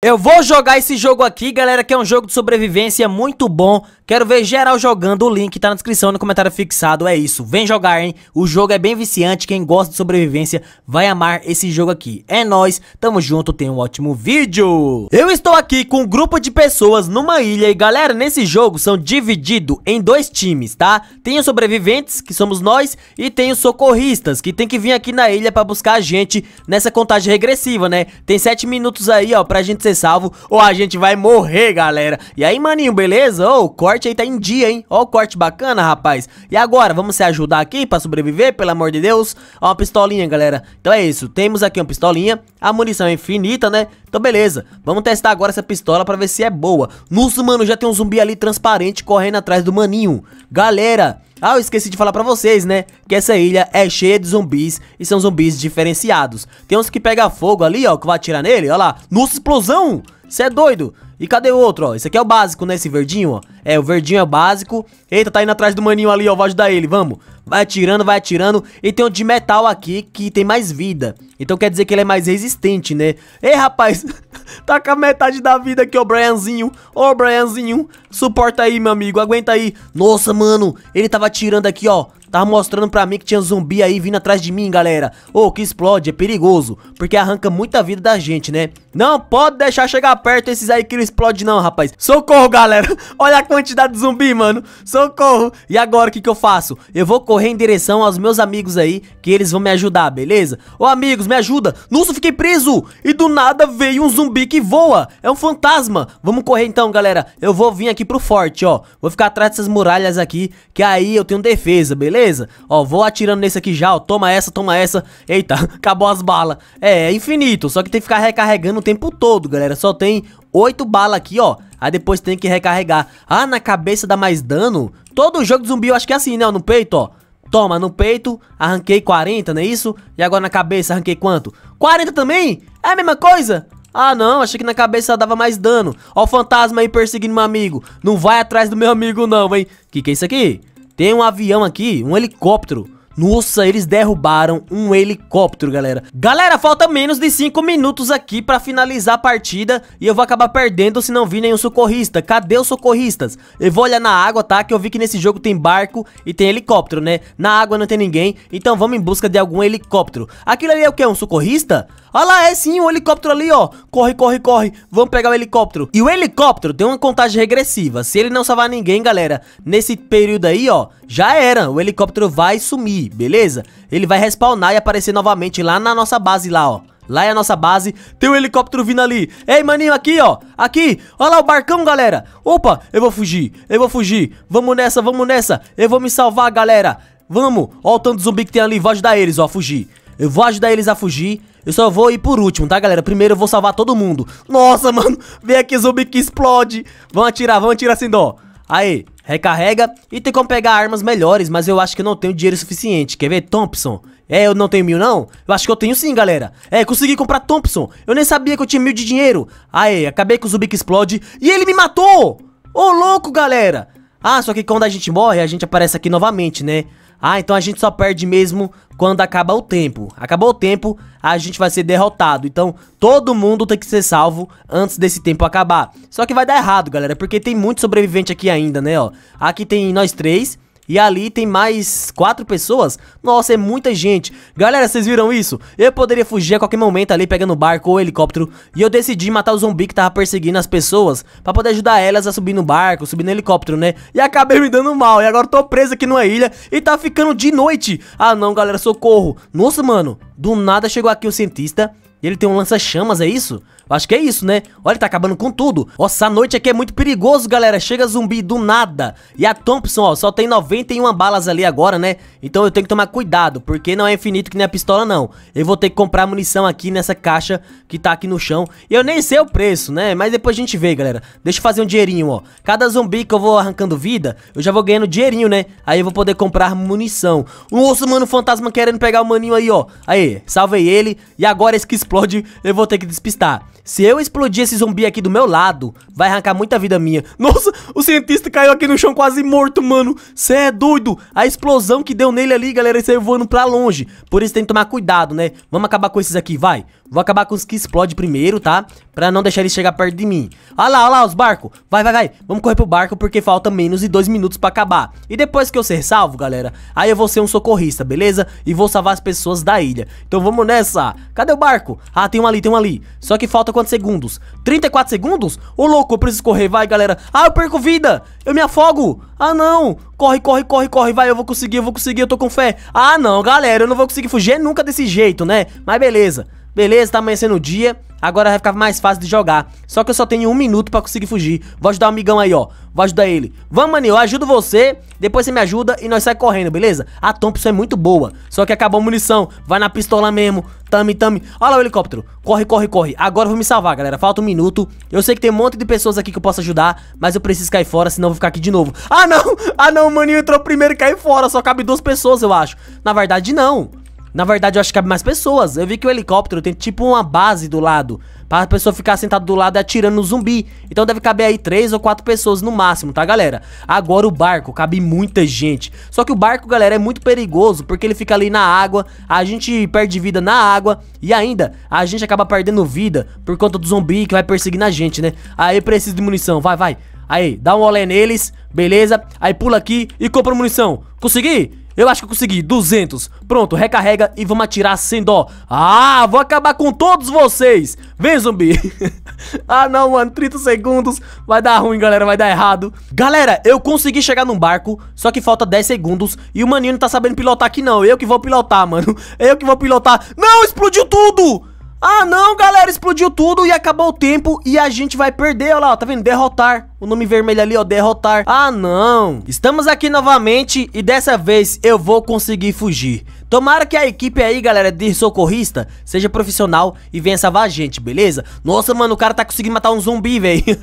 Eu vou jogar esse jogo aqui, galera, que é um jogo de sobrevivência muito bom. Quero ver geral jogando, o link tá na descrição, no comentário fixado, é isso. Vem jogar, hein? O jogo é bem viciante, quem gosta de sobrevivência vai amar esse jogo aqui. É nóis, tamo junto, tem um ótimo vídeo! Eu estou aqui com um grupo de pessoas numa ilha e, galera, nesse jogo são divididos em dois times, tá? Tem os sobreviventes, que somos nós, e tem os socorristas, que tem que vir aqui na ilha pra buscar a gente nessa contagem regressiva, né? Tem sete minutos aí, ó, pra gente ser salvo ou a gente vai morrer, galera. E aí, maninho, beleza? Ô, oh, o corte aí tá em dia, hein? Ó, oh, o corte bacana, rapaz. E agora, vamos se ajudar aqui pra sobreviver, pelo amor de Deus? Ó, uma pistolinha, galera. Então é isso, temos aqui uma pistolinha, a munição é infinita, né? Então beleza, vamos testar agora essa pistola pra ver se é boa. Nossa, mano, já tem um zumbi ali transparente correndo atrás do maninho. Galera... Ah, eu esqueci de falar pra vocês, né? Que essa ilha é cheia de zumbis e são zumbis diferenciados. Tem uns que pegam fogo ali, ó, que vai atirar nele, ó lá. Nossa, explosão! Você é doido? E cadê o outro, ó? Esse aqui é o básico, né? Esse verdinho, ó. É, o verdinho é o básico. Eita, tá indo atrás do maninho ali, ó. Vou ajudar ele, vamos. Vai atirando, vai atirando. E tem o de metal aqui, que tem mais vida. Então quer dizer que ele é mais resistente, né? Ei, rapaz, tá com a metade da vida aqui, ó, Brianzinho. Ô, Brianzinho, suporta aí, meu amigo, aguenta aí. Nossa, mano, ele tava atirando aqui, ó. Tava mostrando pra mim que tinha zumbi aí vindo atrás de mim, galera. Ô, oh, que explode, é perigoso. Porque arranca muita vida da gente, né? Não pode deixar chegar perto esses aí que não explode não, rapaz. Socorro, galera. Olha a quantidade de zumbi, mano. Socorro. E agora, o que que eu faço? Eu vou correr em direção aos meus amigos aí, que eles vão me ajudar, beleza? Ô, amigos, me ajuda. Nossa, fiquei preso. E do nada veio um zumbi que voa. É um fantasma. Vamos correr então, galera. Eu vou vir aqui pro forte, ó. Vou ficar atrás dessas muralhas aqui, que aí eu tenho defesa, beleza? beleza? Ó, vou atirando nesse aqui já, ó, toma essa, toma essa. Eita, acabou as balas. É, é infinito, só que tem que ficar recarregando o tempo todo, galera. Só tem oito balas aqui, ó. Aí depois tem que recarregar. Ah, na cabeça dá mais dano? Todo jogo de zumbi eu acho que é assim, né? Ó, no peito, ó. Toma, no peito, arranquei 40, não é isso? E agora na cabeça arranquei quanto? 40 também? É a mesma coisa? Ah não, achei que na cabeça dava mais dano Ó o fantasma aí perseguindo meu amigo Não vai atrás do meu amigo não, hein Que que é isso aqui? Tem um avião aqui, um helicóptero. Nossa, eles derrubaram um helicóptero, galera. Galera, falta menos de 5 minutos aqui pra finalizar a partida e eu vou acabar perdendo se não vir nenhum socorrista. Cadê os socorristas? Eu vou olhar na água, tá? Que eu vi que nesse jogo tem barco e tem helicóptero, né? Na água não tem ninguém, então vamos em busca de algum helicóptero. Aquilo ali é o que? Um socorrista? Olha lá, é sim, um helicóptero ali, ó. Corre, corre, corre. Vamos pegar o helicóptero. E o helicóptero tem uma contagem regressiva. Se ele não salvar ninguém, galera, nesse período aí, ó, já era. O helicóptero vai sumir, beleza? Ele vai respawnar e aparecer novamente lá na nossa base lá, ó. Lá é a nossa base, tem um helicóptero vindo ali Ei, maninho, aqui, ó, aqui Olha lá o barcão, galera Opa, eu vou fugir, eu vou fugir Vamos nessa, vamos nessa, eu vou me salvar, galera Vamos, ó o tanto de zumbi que tem ali Vou ajudar eles, ó, a fugir Eu vou ajudar eles a fugir eu só vou ir por último, tá, galera? Primeiro eu vou salvar todo mundo. Nossa, mano. Vem aqui zumbi que explode. Vamos atirar, vamos atirar sem assim, dó. Aí, recarrega. E tem como pegar armas melhores, mas eu acho que eu não tenho dinheiro suficiente. Quer ver, Thompson? É, eu não tenho mil, não? Eu acho que eu tenho sim, galera. É, consegui comprar Thompson. Eu nem sabia que eu tinha mil de dinheiro. Aí, acabei com o zumbi que explode. E ele me matou! Ô, louco, galera! Ah, só que quando a gente morre, a gente aparece aqui novamente, né? Ah, então a gente só perde mesmo quando acaba o tempo. Acabou o tempo, a gente vai ser derrotado. Então, todo mundo tem que ser salvo antes desse tempo acabar. Só que vai dar errado, galera, porque tem muito sobrevivente aqui ainda, né, ó. Aqui tem nós três e ali tem mais quatro pessoas. Nossa, é muita gente. Galera, vocês viram isso? Eu poderia fugir a qualquer momento ali pegando barco ou helicóptero. E eu decidi matar o zumbi que tava perseguindo as pessoas pra poder ajudar elas a subir no barco, subir no helicóptero, né? E acabei me dando mal. E agora tô preso aqui numa ilha e tá ficando de noite. Ah não, galera, socorro. Nossa, mano, do nada chegou aqui o cientista e ele tem um lança-chamas, é isso? Eu acho que é isso, né? Olha, tá acabando com tudo. Nossa, a noite aqui é muito perigoso, galera. Chega zumbi do nada. E a Thompson, ó, só tem 91 balas ali agora, né? Então eu tenho que tomar cuidado, porque não é infinito que nem a pistola, não. Eu vou ter que comprar munição aqui nessa caixa que tá aqui no chão. E eu nem sei o preço, né? Mas depois a gente vê, galera. Deixa eu fazer um dinheirinho, ó. Cada zumbi que eu vou arrancando vida, eu já vou ganhando dinheirinho, né? Aí eu vou poder comprar munição. Nossa, mano, o fantasma querendo pegar o maninho aí, ó. Aí, salvei ele. E agora esse explode, eu vou ter que despistar. Se eu explodir esse zumbi aqui do meu lado, vai arrancar muita vida minha. Nossa, o cientista caiu aqui no chão quase morto, mano. Cê é doido. A explosão que deu nele ali, galera, ele saiu voando pra longe. Por isso tem que tomar cuidado, né? Vamos acabar com esses aqui, vai. Vou acabar com os que explodem primeiro, tá? Pra não deixar eles chegar perto de mim. Olha lá, olha lá os barcos. Vai, vai, vai. Vamos correr pro barco porque falta menos de dois minutos pra acabar. E depois que eu ser salvo, galera, aí eu vou ser um socorrista, beleza? E vou salvar as pessoas da ilha. Então vamos nessa. Cadê o barco? Ah, tem um ali, tem um ali. Só que falta quantos segundos? 34 segundos? Ô louco, eu preciso correr, vai galera Ah, eu perco vida, eu me afogo Ah não, corre, corre, corre, corre, vai Eu vou conseguir, eu vou conseguir, eu tô com fé Ah não, galera, eu não vou conseguir fugir nunca desse jeito, né? Mas beleza, beleza, tá amanhecendo o dia Agora vai ficar mais fácil de jogar. Só que eu só tenho um minuto pra conseguir fugir. Vou ajudar o amigão aí, ó. Vou ajudar ele. Vamos, maninho, eu ajudo você. Depois você me ajuda e nós sai correndo, beleza? A Thompson é muito boa. Só que acabou a munição. Vai na pistola mesmo. Tame, tame. Olha lá o helicóptero. Corre, corre, corre. Agora eu vou me salvar, galera. Falta um minuto. Eu sei que tem um monte de pessoas aqui que eu posso ajudar. Mas eu preciso cair fora, senão eu vou ficar aqui de novo. Ah, não! Ah, não, maninho entrou primeiro e caiu fora. Só cabe duas pessoas, eu acho. Na verdade, não. Na verdade, eu acho que cabe mais pessoas. Eu vi que o helicóptero tem tipo uma base do lado. Pra pessoa ficar sentada do lado e atirando no zumbi. Então deve caber aí três ou quatro pessoas no máximo, tá, galera? Agora o barco, cabe muita gente. Só que o barco, galera, é muito perigoso porque ele fica ali na água. A gente perde vida na água. E ainda, a gente acaba perdendo vida por conta do zumbi que vai perseguindo a gente, né? Aí precisa de munição, vai, vai. Aí, dá um olé neles, beleza? Aí pula aqui e compra munição. Consegui? Eu acho que consegui, 200 Pronto, recarrega e vamos atirar sem dó Ah, vou acabar com todos vocês Vem zumbi Ah não, mano, 30 segundos Vai dar ruim, galera, vai dar errado Galera, eu consegui chegar num barco Só que falta 10 segundos E o maninho não tá sabendo pilotar aqui não Eu que vou pilotar, mano Eu que vou pilotar Não, explodiu tudo! Ah não, galera, explodiu tudo e acabou o tempo e a gente vai perder, olha lá, tá vendo? Derrotar o nome vermelho ali, ó, derrotar. Ah, não. Estamos aqui novamente e dessa vez eu vou conseguir fugir. Tomara que a equipe aí, galera, de socorrista seja profissional e venha salvar a gente, beleza? Nossa, mano, o cara tá conseguindo matar um zumbi, velho.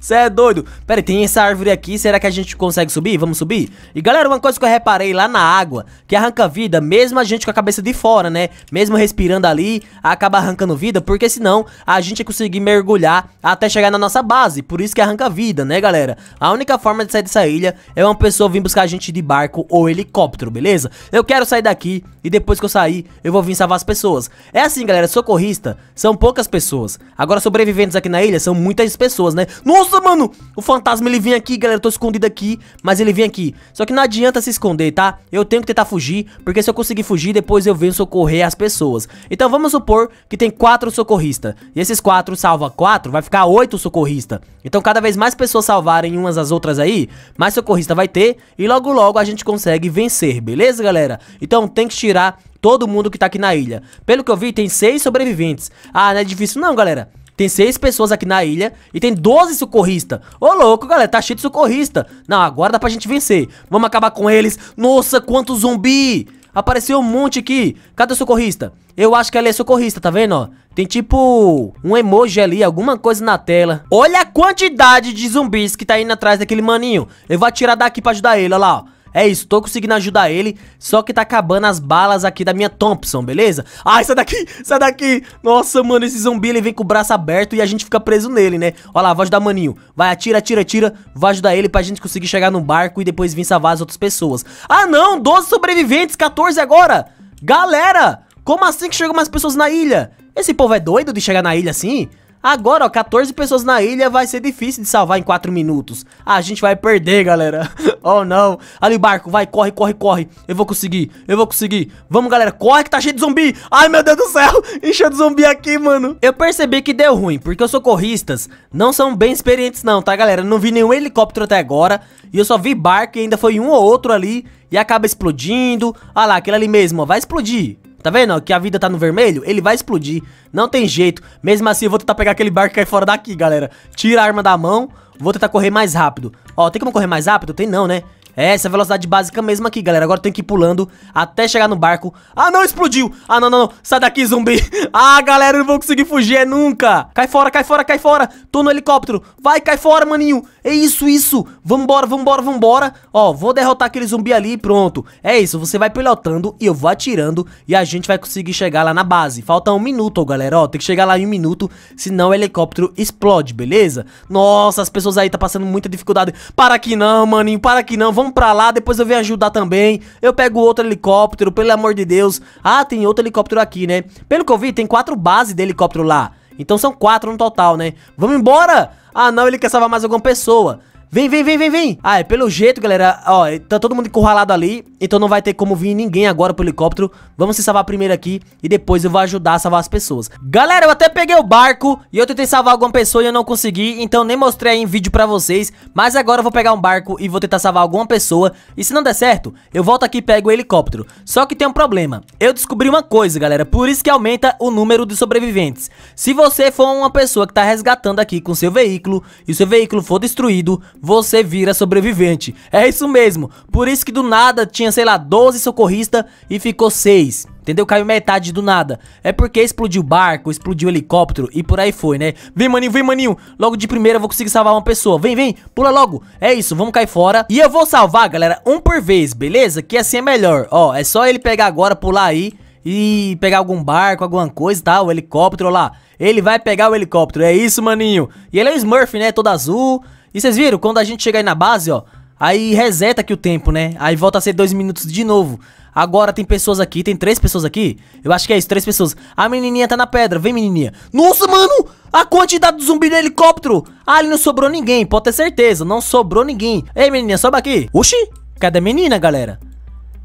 Cê é doido. Pera aí, tem essa árvore aqui, será que a gente consegue subir? Vamos subir? E, galera, uma coisa que eu reparei lá na água, que arranca vida, mesmo a gente com a cabeça de fora, né? Mesmo respirando ali, acaba arrancando vida, porque senão a gente ia conseguir mergulhar até chegar na nossa base. Por isso que arranca vida vida, né, galera? A única forma de sair dessa ilha é uma pessoa vir buscar a gente de barco ou helicóptero, beleza? Eu quero sair daqui e depois que eu sair, eu vou vir salvar as pessoas. É assim, galera, socorrista são poucas pessoas. Agora, sobreviventes aqui na ilha são muitas pessoas, né? Nossa, mano! O fantasma, ele vem aqui, galera, eu tô escondido aqui, mas ele vem aqui. Só que não adianta se esconder, tá? Eu tenho que tentar fugir, porque se eu conseguir fugir, depois eu venho socorrer as pessoas. Então, vamos supor que tem quatro socorristas. E esses quatro salva quatro, vai ficar oito socorristas. Então, cada vez mais mais pessoas salvarem umas as outras aí, mais socorrista vai ter e logo logo a gente consegue vencer, beleza, galera? Então tem que tirar todo mundo que tá aqui na ilha. Pelo que eu vi, tem seis sobreviventes. Ah, não é difícil não, galera. Tem seis pessoas aqui na ilha e tem 12 socorristas. Ô, louco, galera, tá cheio de socorrista. Não, agora dá pra gente vencer. Vamos acabar com eles. Nossa, quanto zumbi! Apareceu um monte aqui. Cadê o socorrista? Eu acho que ela é socorrista, tá vendo, ó? Tem tipo um emoji ali, alguma coisa na tela. Olha a quantidade de zumbis que tá indo atrás daquele maninho. Eu vou atirar daqui pra ajudar ele, olha lá, ó. É isso, tô conseguindo ajudar ele, só que tá acabando as balas aqui da minha Thompson, beleza? Ai, sai daqui, sai daqui! Nossa, mano, esse zumbi, ele vem com o braço aberto e a gente fica preso nele, né? Olha lá, vou ajudar maninho. Vai, atira, atira, atira. Vou ajudar ele pra gente conseguir chegar no barco e depois vir salvar as outras pessoas. Ah, não! 12 sobreviventes, 14 agora! Galera, como assim que chegam mais pessoas na ilha? Esse povo é doido de chegar na ilha assim? Agora, ó, 14 pessoas na ilha vai ser difícil de salvar em 4 minutos. A gente vai perder, galera. oh, não. Ali, barco, vai, corre, corre, corre. Eu vou conseguir, eu vou conseguir. Vamos, galera, corre que tá cheio de zumbi. Ai, meu Deus do céu, encheu de zumbi aqui, mano. Eu percebi que deu ruim, porque os socorristas não são bem experientes não, tá, galera? Eu não vi nenhum helicóptero até agora. E eu só vi barco e ainda foi um ou outro ali. E acaba explodindo. Ah lá, aquele ali mesmo, ó, vai explodir. Tá vendo, ó, que a vida tá no vermelho? Ele vai explodir. Não tem jeito. Mesmo assim, eu vou tentar pegar aquele barco que cai fora daqui, galera. Tira a arma da mão. Vou tentar correr mais rápido. Ó, tem como correr mais rápido? Tem não, né? É essa velocidade básica mesmo aqui, galera. Agora tem que ir pulando até chegar no barco. Ah, não, explodiu. Ah, não, não, não. Sai daqui, zumbi. Ah, galera, eu não vou conseguir fugir é nunca. Cai fora, cai fora, cai fora. Tô no helicóptero. Vai, cai fora, maninho. É isso, isso. Vambora, vambora, vambora. Ó, vou derrotar aquele zumbi ali e pronto. É isso, você vai pilotando e eu vou atirando e a gente vai conseguir chegar lá na base. Falta um minuto, galera. Ó, tem que chegar lá em um minuto, senão o helicóptero explode, beleza? Nossa, as pessoas aí tá passando muita dificuldade. Para que não, maninho, para que não. Vamos vamos pra lá, depois eu venho ajudar também. Eu pego outro helicóptero, pelo amor de Deus. Ah, tem outro helicóptero aqui, né? Pelo que eu vi, tem quatro bases de helicóptero lá. Então são quatro no total, né? Vamos embora! Ah, não, ele quer salvar mais alguma pessoa. Vem, vem, vem, vem, vem. Ah, é pelo jeito, galera, ó, tá todo mundo encurralado ali, então não vai ter como vir ninguém agora pro helicóptero. Vamos se salvar primeiro aqui e depois eu vou ajudar a salvar as pessoas. Galera, eu até peguei o barco e eu tentei salvar alguma pessoa e eu não consegui, então nem mostrei aí em vídeo pra vocês. Mas agora eu vou pegar um barco e vou tentar salvar alguma pessoa e se não der certo, eu volto aqui e pego o helicóptero. Só que tem um problema, eu descobri uma coisa, galera, por isso que aumenta o número de sobreviventes. Se você for uma pessoa que tá resgatando aqui com seu veículo e seu veículo for destruído, você vira sobrevivente. É isso mesmo. Por isso que do nada tinha, sei lá, 12 socorristas e ficou 6. Entendeu? Caiu metade do nada. É porque explodiu barco, explodiu helicóptero e por aí foi, né? Vem, maninho, vem, maninho. Logo de primeira eu vou conseguir salvar uma pessoa. Vem, vem, pula logo. É isso, vamos cair fora. E eu vou salvar, galera, um por vez, beleza? Que assim é melhor. Ó, é só ele pegar agora, pular aí e pegar algum barco, alguma coisa e tá? tal, o helicóptero lá. Ele vai pegar o helicóptero, é isso, maninho. E ele é um Smurf, né? Todo azul. E vocês viram? Quando a gente chega aí na base, ó, aí reseta aqui o tempo, né? Aí volta a ser dois minutos de novo. Agora tem pessoas aqui, tem três pessoas aqui? Eu acho que é isso, três pessoas. A menininha tá na pedra, vem menininha. Nossa, mano! A quantidade de zumbi no helicóptero! Ah, ali não sobrou ninguém, pode ter certeza, não sobrou ninguém. Ei, menininha, sobe aqui. Oxi, cadê a menina, galera?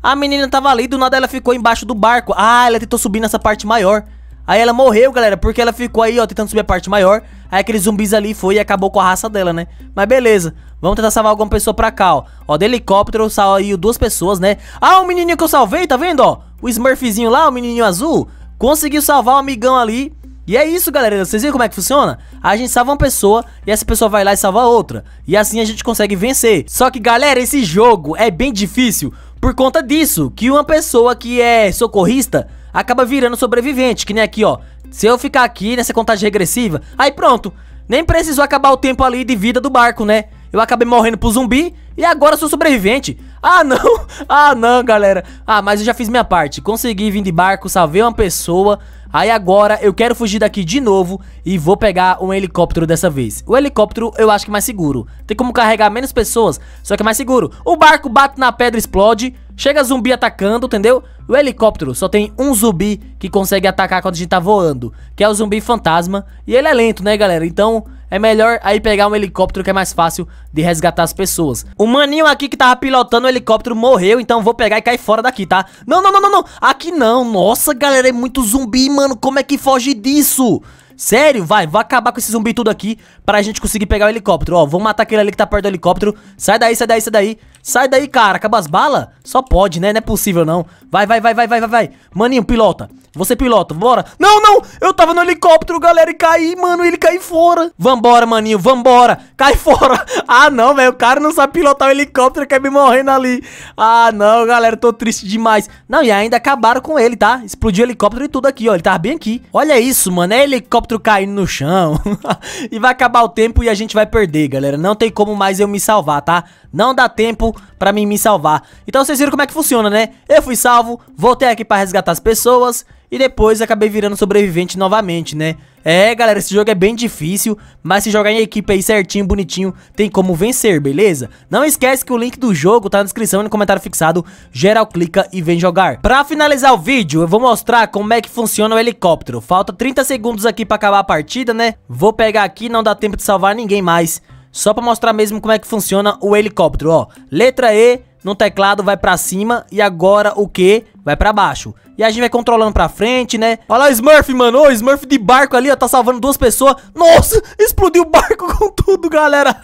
A menina tava ali, do nada ela ficou embaixo do barco. Ah, ela tentou subir nessa parte maior. Aí ela morreu, galera, porque ela ficou aí, ó, tentando subir a parte maior. Aí aqueles zumbis ali foi e acabou com a raça dela, né? Mas beleza, vamos tentar salvar alguma pessoa pra cá, ó. Ó, do helicóptero eu salvei duas pessoas, né? Ah, o menininho que eu salvei, tá vendo, ó? O Smurfzinho lá, o menininho azul, conseguiu salvar o um amigão ali. E é isso, galera. Vocês viram como é que funciona? A gente salva uma pessoa e essa pessoa vai lá e salva outra. E assim a gente consegue vencer. Só que, galera, esse jogo é bem difícil por conta disso. Que uma pessoa que é socorrista acaba virando sobrevivente, que nem aqui, ó. Se eu ficar aqui nessa contagem regressiva, aí pronto. Nem precisou acabar o tempo ali de vida do barco, né? Eu acabei morrendo pro zumbi e agora sou sobrevivente. Ah, não. Ah, não, galera. Ah, mas eu já fiz minha parte. Consegui vir de barco, salvei uma pessoa. Aí agora eu quero fugir daqui de novo e vou pegar um helicóptero dessa vez. O helicóptero eu acho que é mais seguro. Tem como carregar menos pessoas, só que é mais seguro. O barco bate na pedra, explode. Chega zumbi atacando, entendeu? O helicóptero só tem um zumbi que consegue atacar quando a gente tá voando, que é o zumbi fantasma. E ele é lento, né, galera? Então é melhor aí pegar um helicóptero que é mais fácil de resgatar as pessoas. O maninho aqui que tava pilotando o helicóptero morreu, então vou pegar e cair fora daqui, tá? Não, não, não, não, não. Aqui não. Nossa, galera, é muito zumbi, mano. Como é que foge disso? Sério? Vai, vai acabar com esse zumbi tudo aqui pra gente conseguir pegar o helicóptero. Ó, vamos matar aquele ali que tá perto do helicóptero. Sai daí, sai daí, sai daí. Sai daí, cara. acaba as balas? Só pode, né? Não é possível, não. Vai, vai, vai, vai, vai, vai, vai. Maninho, pilota. Você pilota, bora. Não, não! Eu tava no helicóptero, galera, e caí, mano. Ele caiu fora. Vambora, maninho, vambora. Cai fora. Ah, não, velho. O cara não sabe pilotar o helicóptero, quer me morrendo ali. Ah, não, galera. Tô triste demais. Não, e ainda acabaram com ele, tá? Explodiu o helicóptero e tudo aqui, ó. Ele tava bem aqui. Olha isso, mano. É helicóptero monstro caindo no chão. e vai acabar o tempo e a gente vai perder, galera. Não tem como mais eu me salvar, tá? Não dá tempo pra mim me salvar. Então vocês viram como é que funciona, né? Eu fui salvo, voltei aqui pra resgatar as pessoas... E depois acabei virando sobrevivente novamente, né? É, galera, esse jogo é bem difícil, mas se jogar em equipe aí certinho, bonitinho, tem como vencer, beleza? Não esquece que o link do jogo tá na descrição e no comentário fixado, geral clica e vem jogar. Pra finalizar o vídeo, eu vou mostrar como é que funciona o helicóptero. Falta 30 segundos aqui pra acabar a partida, né? Vou pegar aqui, não dá tempo de salvar ninguém mais. Só pra mostrar mesmo como é que funciona o helicóptero, ó. Letra E no teclado vai pra cima e agora o que? Vai pra baixo. E a gente vai controlando pra frente, né? Olha lá o Smurf, mano. O Smurf de barco ali, ó. Tá salvando duas pessoas. Nossa, explodiu o barco com tudo, galera.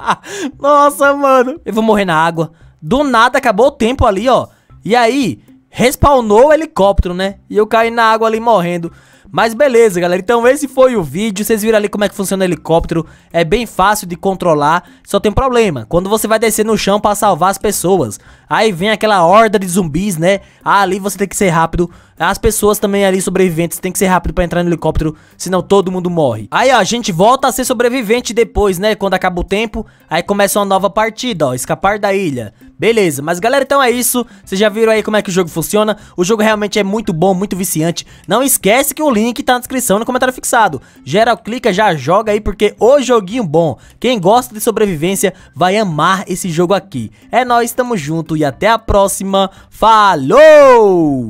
Nossa, mano. Eu vou morrer na água. Do nada, acabou o tempo ali, ó. E aí, respawnou o helicóptero, né? E eu caí na água ali morrendo. Mas beleza, galera, então esse foi o vídeo, vocês viram ali como é que funciona o helicóptero, é bem fácil de controlar, só tem um problema, quando você vai descer no chão pra salvar as pessoas. Aí vem aquela horda de zumbis, né? Ah, ali você tem que ser rápido. As pessoas também ali, sobreviventes, tem que ser rápido para entrar no helicóptero, senão todo mundo morre. Aí, ó, a gente volta a ser sobrevivente depois, né? Quando acaba o tempo, aí começa uma nova partida, ó, escapar da ilha. Beleza, mas galera, então é isso. Vocês já viram aí como é que o jogo funciona? O jogo realmente é muito bom, muito viciante. Não esquece que o link tá na descrição no comentário fixado. Geral, clica, já joga aí, porque o joguinho bom. Quem gosta de sobrevivência vai amar esse jogo aqui. É nóis, tamo junto e até a próxima. Falou!